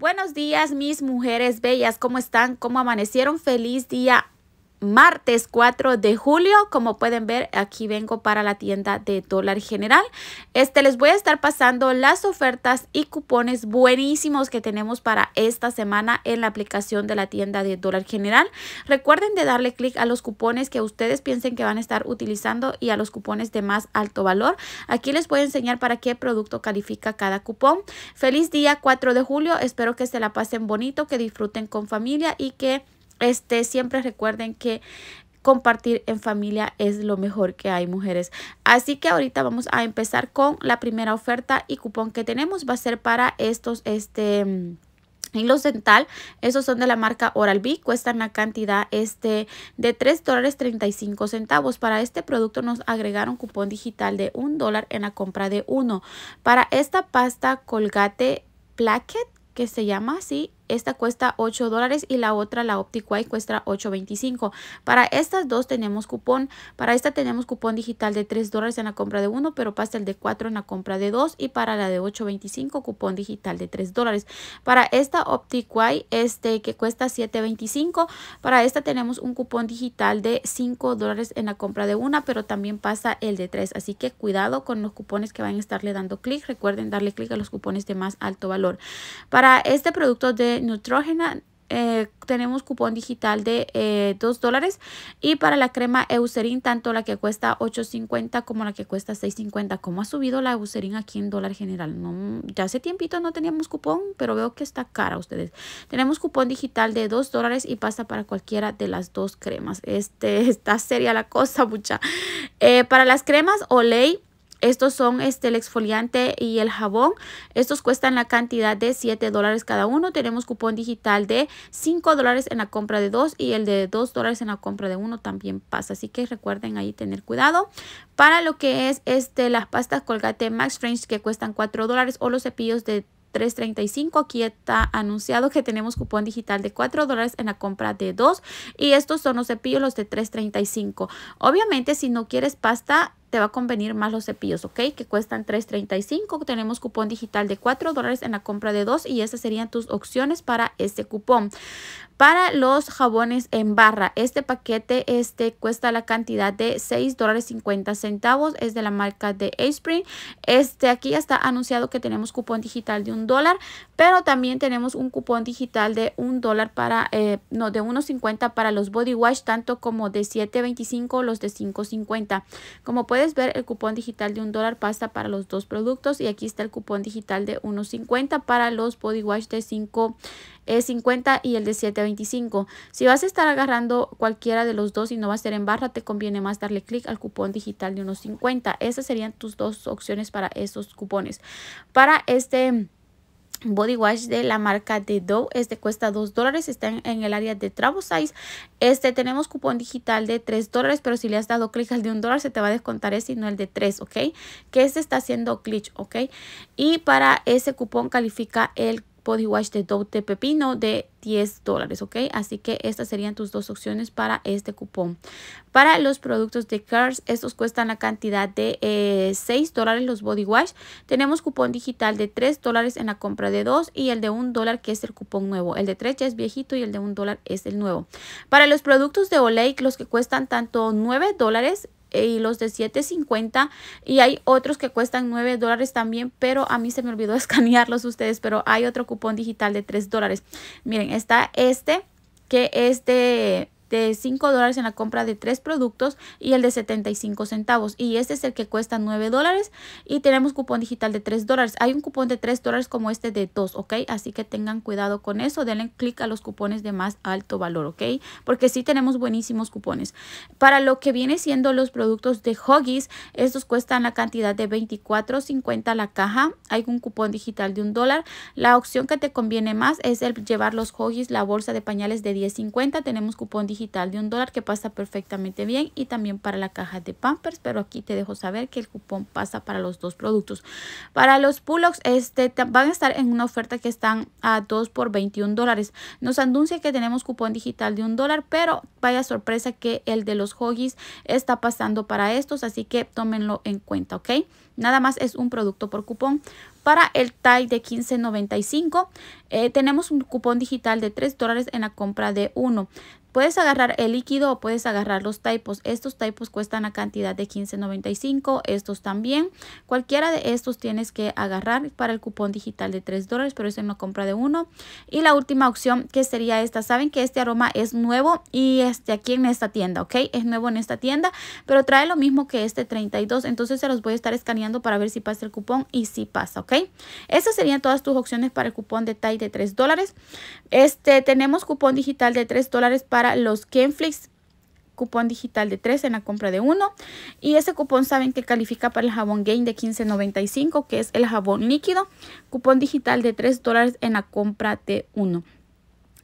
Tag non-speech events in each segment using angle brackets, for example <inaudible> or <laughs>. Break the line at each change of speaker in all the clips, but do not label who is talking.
Buenos días, mis mujeres bellas, ¿cómo están? ¿Cómo amanecieron? Feliz día martes 4 de julio. Como pueden ver, aquí vengo para la tienda de dólar general. Este, les voy a estar pasando las ofertas y cupones buenísimos que tenemos para esta semana en la aplicación de la tienda de dólar general. Recuerden de darle clic a los cupones que ustedes piensen que van a estar utilizando y a los cupones de más alto valor. Aquí les voy a enseñar para qué producto califica cada cupón. Feliz día 4 de julio. Espero que se la pasen bonito, que disfruten con familia y que este, siempre recuerden que compartir en familia es lo mejor que hay mujeres así que ahorita vamos a empezar con la primera oferta y cupón que tenemos va a ser para estos este mm, hilos dental esos son de la marca oral b cuestan la cantidad este de 3 dólares 35 centavos para este producto nos agregaron cupón digital de un dólar en la compra de uno para esta pasta colgate Placket, que se llama así esta cuesta 8 dólares y la otra, la Y cuesta 8.25. Para estas dos tenemos cupón. Para esta tenemos cupón digital de 3 dólares en la compra de uno, pero pasa el de 4 en la compra de 2 y para la de 8.25 cupón digital de 3 dólares. Para esta White este que cuesta 7.25, para esta tenemos un cupón digital de 5 dólares en la compra de una, pero también pasa el de 3. Así que cuidado con los cupones que van a estarle dando clic. Recuerden darle clic a los cupones de más alto valor. Para este producto de Nutrógena eh, tenemos cupón digital de 2 eh, dólares y para la crema Eucerin tanto la que cuesta 8.50 como la que cuesta 6.50 como ha subido la Eucerin aquí en dólar general no, ya hace tiempito no teníamos cupón pero veo que está cara ustedes tenemos cupón digital de 2 dólares y pasa para cualquiera de las dos cremas este <laughs> está seria la cosa mucha eh, para las cremas Olay estos son este, el exfoliante y el jabón. Estos cuestan la cantidad de 7 dólares cada uno. Tenemos cupón digital de 5 dólares en la compra de 2 y el de 2 dólares en la compra de uno también pasa. Así que recuerden ahí tener cuidado. Para lo que es este, las pastas Colgate Max french que cuestan 4 dólares o los cepillos de 3.35. Aquí está anunciado que tenemos cupón digital de 4 dólares en la compra de 2. Y estos son los cepillos, los de 3.35. Obviamente, si no quieres pasta, te va a convenir más los cepillos, ¿ok? Que cuestan $3.35. Tenemos cupón digital de $4 dólares en la compra de 2 y esas serían tus opciones para este cupón. Para los jabones en barra, este paquete este cuesta la cantidad de $6.50 dólares centavos. Es de la marca de Spring. Este aquí ya está anunciado que tenemos cupón digital de un dólar, pero también tenemos un cupón digital de un dólar para, eh, no, de 1.50 para los body wash, tanto como de 7.25 los de 5.50. Como puedes puedes ver el cupón digital de un dólar pasta para los dos productos y aquí está el cupón digital de 1.50 para los body wash de 5 50 eh, y el de 7.25. Si vas a estar agarrando cualquiera de los dos y no va a ser en barra, te conviene más darle clic al cupón digital de 1.50. Esas serían tus dos opciones para estos cupones. Para este body wash de la marca de Dove. Este cuesta 2 dólares, está en, el área de travel size. Este tenemos cupón digital de 3 dólares, pero si le has dado clic al de 1 dólar se te va a descontar ese y no el de 3, ¿ok? Que este está haciendo clic, ¿ok? Y para ese cupón califica el body wash de Dove pepino de 10 dólares, ¿ok? Así que estas serían tus dos opciones para este cupón. Para los productos de cars estos cuestan la cantidad de 6 eh, dólares los body wash. Tenemos cupón digital de 3 dólares en la compra de 2 y el de 1 dólar que es el cupón nuevo. El de 3 ya es viejito y el de 1 dólar es el nuevo. Para los productos de Olay, los que cuestan tanto 9 dólares eh, y los de 7.50 y hay otros que cuestan 9 dólares también pero a mí se me olvidó <laughs> escanearlos ustedes pero hay otro cupón digital de 3 dólares miren está este que es de de 5 dólares en la compra de 3 productos y el de 75 centavos. Y este es el que cuesta 9 dólares y tenemos cupón digital de 3 dólares. Hay un cupón de 3 dólares como este de 2, ¿ok? Así que tengan cuidado con eso. Denle clic a los cupones de más alto valor, ¿ok? Porque sí tenemos buenísimos cupones. Para lo que viene siendo los productos de Huggies, estos cuestan la cantidad de 24.50 la caja. Hay un cupón digital de 1 dólar. La opción que te conviene más es el llevar los Huggies, la bolsa de pañales de 10.50. Tenemos cupón digital digital de un dólar que pasa perfectamente bien y también para la caja de Pampers, pero aquí te dejo saber que el cupón pasa para los dos productos. Para los Pullocks, este, van a estar en una oferta que están a 2 por 21 dólares. Nos anuncia que tenemos cupón digital de un dólar, pero vaya sorpresa que el de los Hoggies está pasando para estos, así que tómenlo en cuenta, ¿ok? Nada más es un producto por cupón. Para el TAI de 15.95 eh, tenemos un cupón digital de 3 dólares en la compra de uno. Puedes agarrar el líquido o puedes agarrar los typos. Estos typos cuestan la cantidad de 15.95, estos también. Cualquiera de estos tienes que agarrar para el cupón digital de 3 dólares, pero es una compra de uno. Y la última opción que sería esta. Saben que este aroma es nuevo y este aquí en esta tienda, ¿ok? Es nuevo en esta tienda, pero trae lo mismo que este 32. Entonces se los voy a estar escaneando para ver si pasa el cupón y si pasa, ¿ok? Estas serían todas tus opciones para el cupón de TAI de 3 dólares. Este, tenemos cupón digital de 3 dólares para para los Kenflix, cupón digital de 3 en la compra de 1, y ese cupón saben que califica para el jabón Gain de 15.95 que es el jabón líquido cupón digital de 3 dólares en la compra de 1.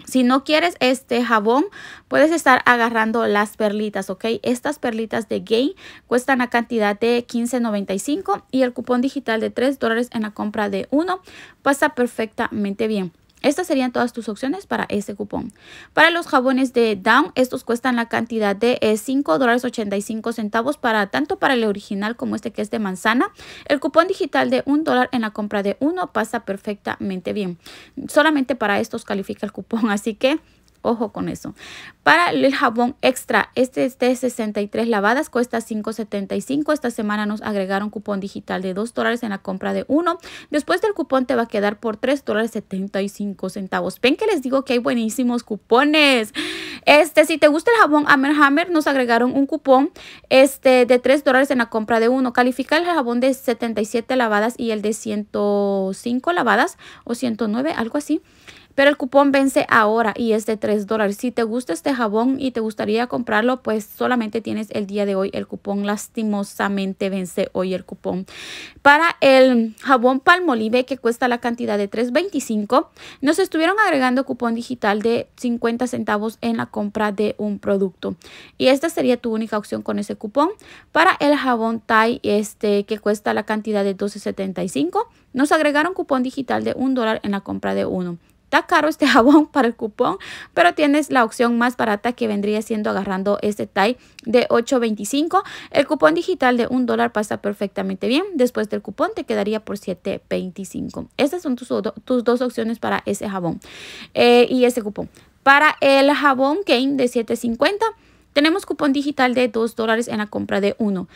si no quieres este jabón, puedes estar agarrando las perlitas, ¿ok? Estas perlitas de Gain cuestan la cantidad de $15.95 y el cupón digital de $3 en la compra de 1 pasa perfectamente bien. Estas serían todas tus opciones para ese cupón. Para los jabones de Down, estos cuestan la cantidad de $5.85 eh, para tanto para el original como este que es de manzana. El cupón digital de 1 dólar en la compra de uno pasa perfectamente bien. Solamente para estos califica el cupón, <laughs> así que Ojo con eso. Para el jabón extra, este es de 63 lavadas, cuesta 5.75. Esta semana nos agregaron cupón digital de 2 dólares en la compra de uno. Después del cupón te va a quedar por $3.75. dólares 75 centavos. Ven que les digo que hay buenísimos cupones. Este, si te gusta el jabón Hammer nos agregaron un cupón este, de 3 dólares en la compra de uno. Califica el jabón de 77 lavadas y el de 105 lavadas o 109, algo así. Pero el cupón vence ahora y es de 3 dólares. Si te gusta este jabón y te gustaría comprarlo, pues solamente tienes el día de hoy el cupón. Lastimosamente vence hoy el cupón. Para el jabón Palmolive, que cuesta la cantidad de 3.25, nos estuvieron agregando cupón digital de 50 centavos en la compra de un producto. Y esta sería tu única opción con ese cupón. Para el jabón Thai, este que cuesta la cantidad de 12.75, nos agregaron cupón digital de 1 dólar en la compra de uno. Está caro este <laughs> jabón para el cupón, pero tienes la opción más barata que vendría siendo agarrando este tie de 8.25. El cupón digital de un dólar pasa perfectamente bien. Después del cupón te quedaría por 7.25. Estas son tus, tus, dos opciones para ese jabón eh, y ese cupón. Para el jabón Kane de 7.50. Tenemos cupón digital de 2 dólares en la compra de uno.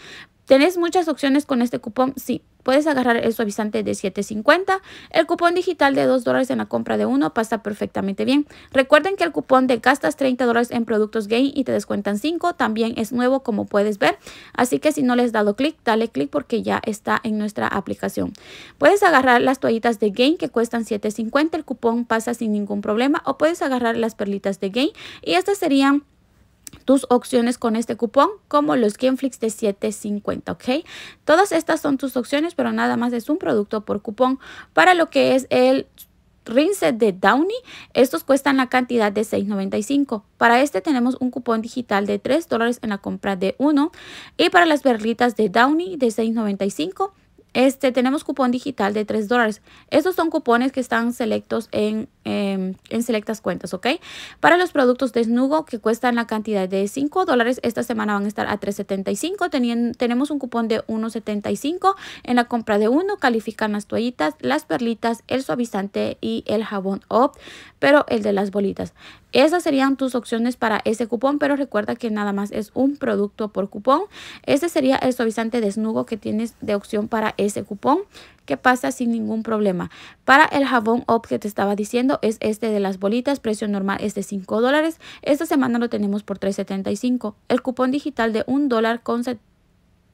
¿Tenés muchas opciones con este cupón? Sí. Puedes agarrar el suavizante de $7.50. El cupón digital de $2 en la compra de uno pasa perfectamente bien. Recuerden que el cupón de gastas $30 en productos Gain y te descuentan 5 también es nuevo como puedes ver. Así que si no les has dado clic, dale clic porque ya está en nuestra aplicación. Puedes agarrar las toallitas de Gain que cuestan $7.50. El cupón pasa sin ningún problema. O puedes agarrar las perlitas de Gain y estas serían tus opciones con este cupón, como los Genflix de 7.50, ¿ok? Todas estas son tus opciones, pero nada más es un producto por cupón para lo que es el Rinset de Downy, estos cuestan la cantidad de $6.95. Para este tenemos un cupón digital de $3 en la compra de uno y para las perlitas de Downy de $6.95 este, tenemos cupón digital de 3 dólares. Estos son cupones que están selectos em, en, selectas cuentas, ¿ok? Para los productos de que cuestan la cantidad de 5 dólares, esta semana van a estar a 3.75. Tenemos un cupón de 1.75 en la compra de uno. Califican las toallitas, las perlitas, el suavizante y el jabón OP pero el de las bolitas. Esas serían tus opciones para ese cupón, pero recuerda que nada más es un producto por cupón. Este sería el suavizante desnudo que tienes de opción para ese cupón que pasa sin ningún problema. Para el jabón OP que te estaba diciendo es este de las bolitas, precio normal es de 5 dólares. Esta semana lo tenemos por 3.75. El cupón digital de 1 dólar con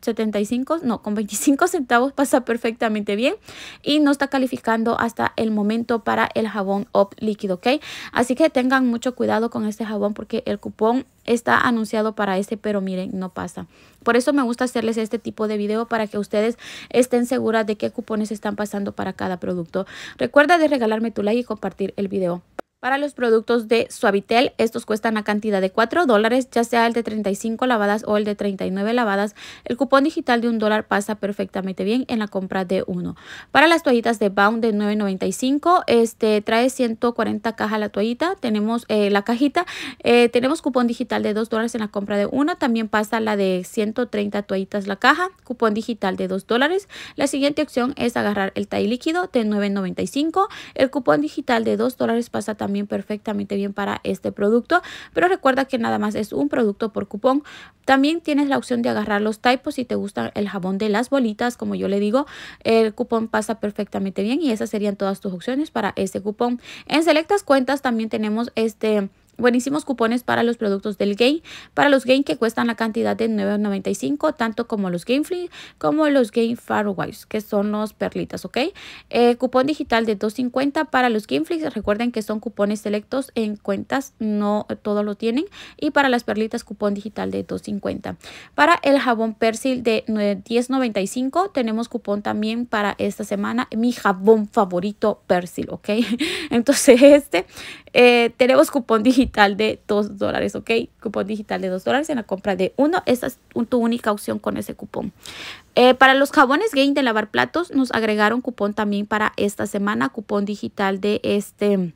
75, no, con 25 <laughs> centavos pasa perfectamente bien y no está calificando hasta el momento para el jabón up líquido, ¿ok? Así que tengan mucho cuidado con este jabón porque el cupón está anunciado para este, pero miren, no pasa. Por eso me gusta hacerles este tipo de video para que ustedes estén seguras de qué cupones están pasando para cada producto. Recuerda de regalarme tu like y compartir el video. Para los productos de Suavitel, estos cuestan la cantidad de 4 dólares, ya sea el de 35 lavadas o el de 39 lavadas. El cupón digital de un dólar pasa perfectamente bien en la compra de uno. Para las toallitas de Bound de 9.95, este trae 140 cajas la toallita. Tenemos eh, la cajita, eh, tenemos cupón digital de 2 dólares en la compra de una. También pasa la de 130 toallitas la caja, cupón digital de 2 dólares. La siguiente opción es agarrar el tie líquido de 9.95. El cupón digital de 2 dólares pasa también perfectamente bien para este producto. Pero recuerda que nada más es un producto por cupón. También tienes la opción de agarrar los typos si te gusta el jabón de las bolitas, como yo le digo, el cupón pasa perfectamente bien y esas serían todas tus opciones para este cupón. En selectas cuentas también tenemos este Buenísimos cupones para los productos del game, para los game que cuestan la cantidad de 9.95, tanto como los Game como los Game Firewise. que son los perlitas, ¿ok? Eh, cupón digital de 2.50 para los Game recuerden que son cupones selectos en cuentas, no todos lo tienen, y para las perlitas cupón digital de 2.50. Para el jabón Persil de 10.95 tenemos cupón también para esta semana, mi jabón favorito Persil, ¿ok? <laughs> Entonces este eh, tenemos cupón digital de 2 dólares, ¿ok? Cupón digital de 2 dólares en la compra de uno. Esta es tu única opción con ese cupón. Eh, para los jabones Gain de lavar platos, nos agregaron cupón también para esta semana, cupón digital de este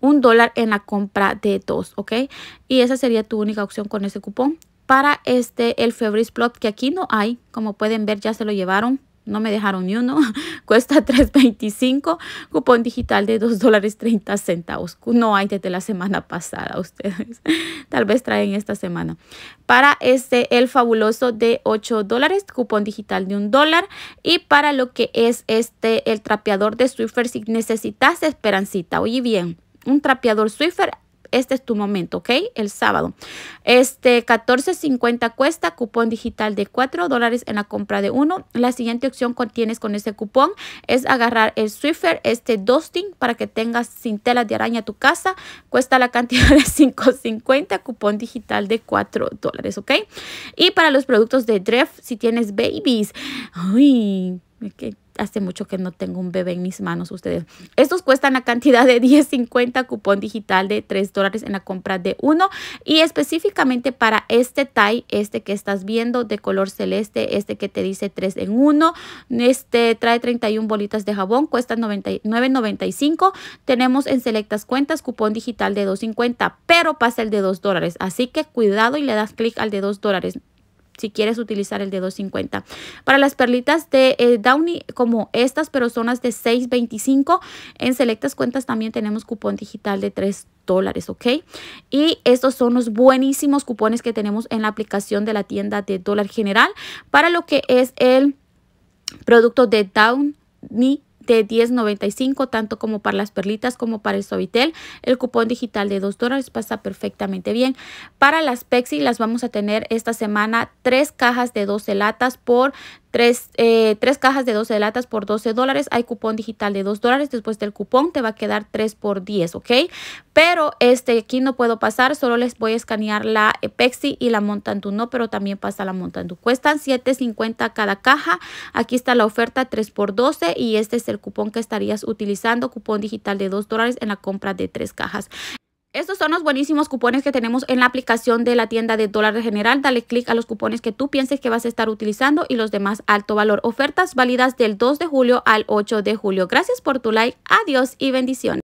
un dólar en la compra de dos, ¿ok? Y esa sería tu única opción con ese cupón. Para este, el Febreze Plot, que aquí no hay, como pueden ver, ya se lo llevaron no me dejaron ni uno, <laughs> cuesta 3.25, cupón digital de $2.30. dólares no hay desde la semana pasada ustedes, <laughs> tal vez traen esta semana. Para este, el fabuloso de 8 dólares, cupón digital de 1 dólar y para lo que es este, el trapeador de Swiffer, si necesitas esperancita, oye bien, un trapeador Swiffer este es tu momento, ¿ok? El sábado. Este 14.50 cuesta cupón digital de 4 dólares en la compra de uno. La siguiente opción que tienes con este cupón es agarrar el Swiffer, este Dusting, para que tengas sin telas de araña tu casa. Cuesta la cantidad de 5.50, cupón digital de 4 dólares, ¿ok? Y para los productos de Dreft si tienes babies, ¡ay! Okay hace mucho que no tengo un bebé en mis manos ustedes. Estos cuestan la cantidad de 10.50 <laughs> cupón digital de 3 dólares en la compra de uno y específicamente para este tie, este que estás viendo de color celeste, este que te dice 3 en 1, este trae 31 bolitas de jabón, cuesta 99.95. Tenemos en selectas cuentas cupón digital de 2.50, pero pasa el de 2 dólares, así que cuidado y le das clic al de 2 dólares si quieres utilizar el de 250. Para las perlitas de eh, Downy como estas, pero son las de 625, en selectas cuentas también tenemos cupón digital de 3 dólares, ¿ok? Y estos son los buenísimos cupones que tenemos en la aplicación de la tienda de dólar general para lo que es el producto de Downy de 10.95 tanto como para las perlitas como para el Sovitel. el cupón digital de 2 dólares pasa perfectamente bien para las pexi las vamos a tener esta semana tres cajas de 12 latas por eh, tres, cajas de 12 latas por 12 dólares. Hay cupón digital de 2 dólares. Después del cupón te va a quedar 3 por 10, ¿ok? Pero este aquí no puedo pasar. Solo les voy a escanear la pexi y la Montandu no, pero también pasa la Montandu. Cuestan $7.50 cada caja. Aquí está la oferta 3 por 12 y este es el cupón que estarías utilizando. Cupón digital de 2 dólares en la compra de tres cajas. Estos son los buenísimos cupones que tenemos en la aplicación de la tienda de dólar general. Dale clic a los cupones que tú pienses que vas a estar utilizando y los demás alto valor. Ofertas válidas del 2 de julio al 8 de julio. Gracias por tu like. Adiós y bendiciones.